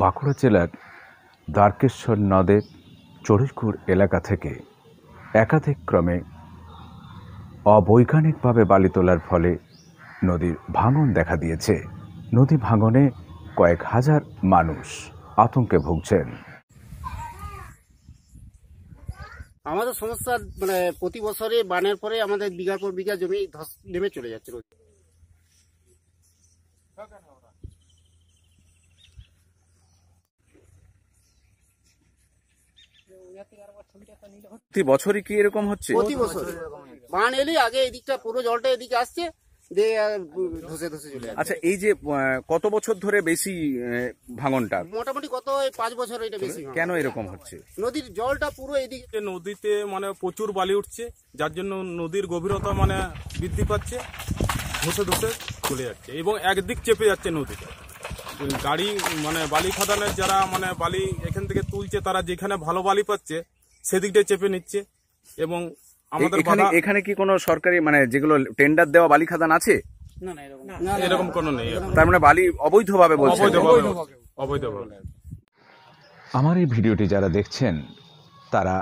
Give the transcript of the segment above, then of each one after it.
বাঁকুড়া জেলার দ্বারকেশ্বর নদের চড়িকুর এলাকা থেকে একাধিক ক্রমে অবৈজ্ঞানিকভাবে বালি তোলার ফলে নদীর ভাঙন দেখা দিয়েছে নদী ভাঙনে কয়েক হাজার মানুষ আতঙ্কে ভুগছেন আমাদের সমস্যা মানে প্রতি বছরে বানের পরে আমাদের বিঘার পর বিঘা জমি ধস নেমে চলে যাচ্ছে রোজ প্রতি বছরই কি এরকম হচ্ছে প্রতি বছর বান এলি আগে এদিকটা পুরো জলটা এদিকে আসছে দিয়ে আচ্ছা এই যে কত বছর ধরে বেশি ভাঙনটা মোটামুটি কত পাঁচ বছর এটা বেশি কেন এরকম হচ্ছে নদীর জলটা পুরো এদিকে নদীতে মানে প্রচুর বালি উঠছে যার জন্য নদীর গভীরতা মানে বৃদ্ধি পাচ্ছে ধসে ধসে চলে যাচ্ছে এবং একদিক চেপে যাচ্ছে নদীটা গাড়ি মানে বালি খাদানের যারা মানে বালি এখান থেকে তুলছে তারা যেখানে ভালো বালি পাচ্ছে সেদিকটাই চেপে নিচ্ছে এবং আমাদের এখানে কি কোনো সরকারি মানে যেগুলো টেন্ডার দেওয়া বালি খাদান আছে এরকম কোনো নেই তার মানে বালি অবৈধভাবে বলছে অবৈধভাবে আমার এই ভিডিওটি যারা দেখছেন তারা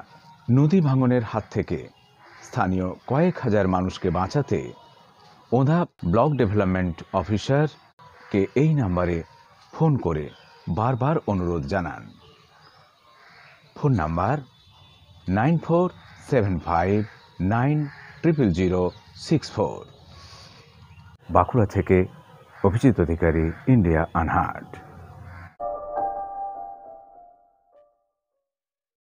নদী ভাঙনের হাত থেকে স্থানীয় কয়েক হাজার মানুষকে বাঁচাতে ওধা ব্লক ডেভেলপমেন্ট অফিসার কে এই নাম্বারে ফোন করে বারবার অনুরোধ জানান phone number nine four seven five nine triple zero six four Bankura থেকে অভিজিৎ অধিকারী ইন্ডিয়া আনহার্ট